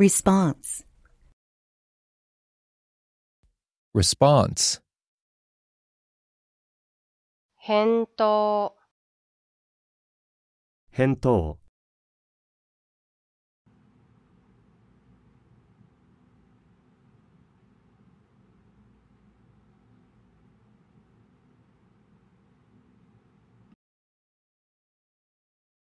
response response 返答返答